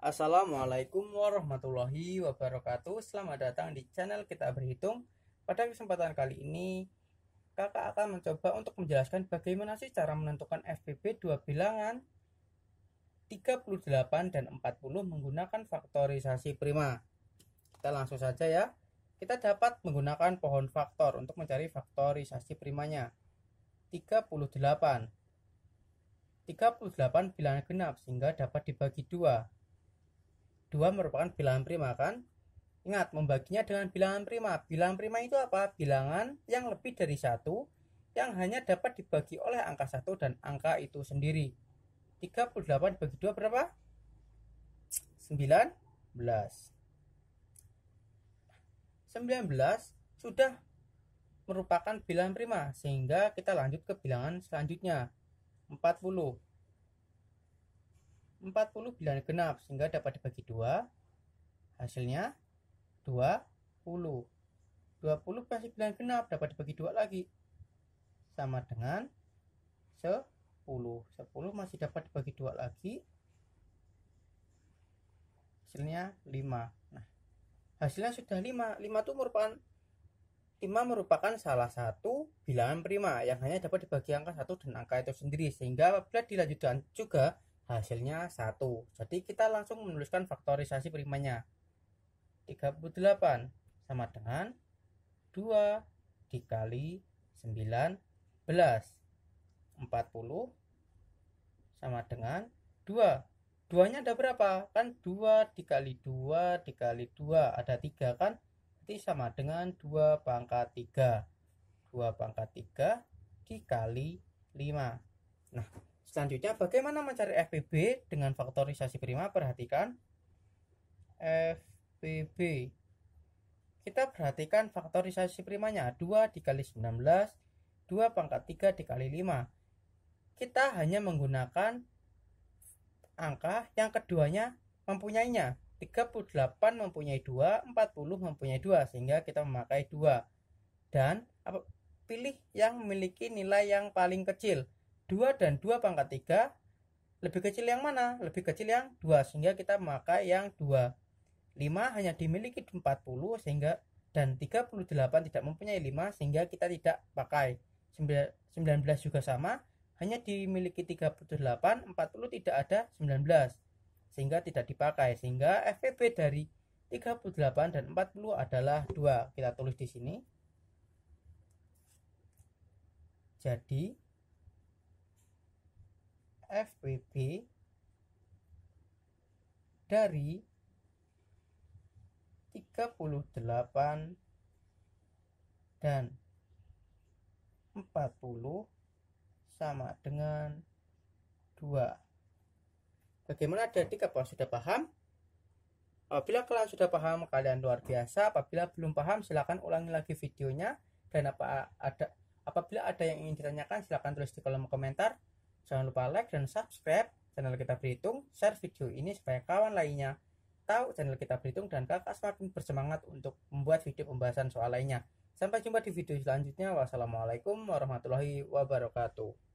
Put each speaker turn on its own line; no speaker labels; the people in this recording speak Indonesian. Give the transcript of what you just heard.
Assalamualaikum warahmatullahi wabarakatuh Selamat datang di channel kita berhitung Pada kesempatan kali ini Kakak akan mencoba untuk menjelaskan bagaimana sih cara menentukan FPP dua bilangan 38 dan 40 menggunakan faktorisasi prima Kita langsung saja ya Kita dapat menggunakan pohon faktor untuk mencari faktorisasi primanya 38 38 bilangan genap sehingga dapat dibagi dua Dua merupakan bilangan prima kan? Ingat, membaginya dengan bilangan prima. Bilangan prima itu apa? Bilangan yang lebih dari satu yang hanya dapat dibagi oleh angka satu dan angka itu sendiri. 38 dibagi 2 berapa? 19. 19 sudah merupakan bilangan prima, sehingga kita lanjut ke bilangan selanjutnya. 40. 40 bilangan genap sehingga dapat dibagi 2 hasilnya 20 20 pasti bilangan genap dapat dibagi 2 lagi sama dengan 10 10 masih dapat dibagi 2 lagi hasilnya 5 nah hasilnya sudah 5 5 itu merupakan 5 merupakan salah satu bilangan prima yang hanya dapat dibagi angka 1 dan angka itu sendiri sehingga apabila dilanjutkan juga hasilnya 1 jadi kita langsung menuliskan faktorisasi primanya 38 sama dengan 2 dikali 19 40 sama dengan 2 2 nya ada berapa kan 2 dikali 2 dikali 2 ada 3 kan jadi sama dengan 2 pangkat 3 2 pangkat 3 dikali 5 nah Selanjutnya, bagaimana mencari FPB dengan faktorisasi prima? Perhatikan FPB. Kita perhatikan faktorisasi primanya 2 dikali 19, 2 pangkat 3 dikali 5. Kita hanya menggunakan angka yang keduanya mempunyainya. 38 mempunyai 2, 40 mempunyai 2, sehingga kita memakai 2. Dan pilih yang memiliki nilai yang paling kecil 2 dan 2 pangkat 3 lebih kecil yang mana? Lebih kecil yang 2 sehingga kita memakai yang 2. 5 hanya dimiliki 40 sehingga dan 38 tidak mempunyai 5 sehingga kita tidak pakai. 19 juga sama, hanya dimiliki 38, 40 tidak ada 19 sehingga tidak dipakai sehingga FVB dari 38 dan 40 adalah 2. Kita tulis di sini. Jadi FPB dari 38 dan 40 sama dengan 2. Bagaimana adik-adik apa sudah paham? Apabila kalian sudah paham, kalian luar biasa. Apabila belum paham, silakan ulangi lagi videonya. Dan apa ada apabila ada yang ingin ditanyakan, silakan tulis di kolom komentar. Jangan lupa like dan subscribe channel kita berhitung, share video ini supaya kawan lainnya tahu channel kita berhitung dan kakak semakin bersemangat untuk membuat video pembahasan soal lainnya. Sampai jumpa di video selanjutnya. Wassalamualaikum warahmatullahi wabarakatuh.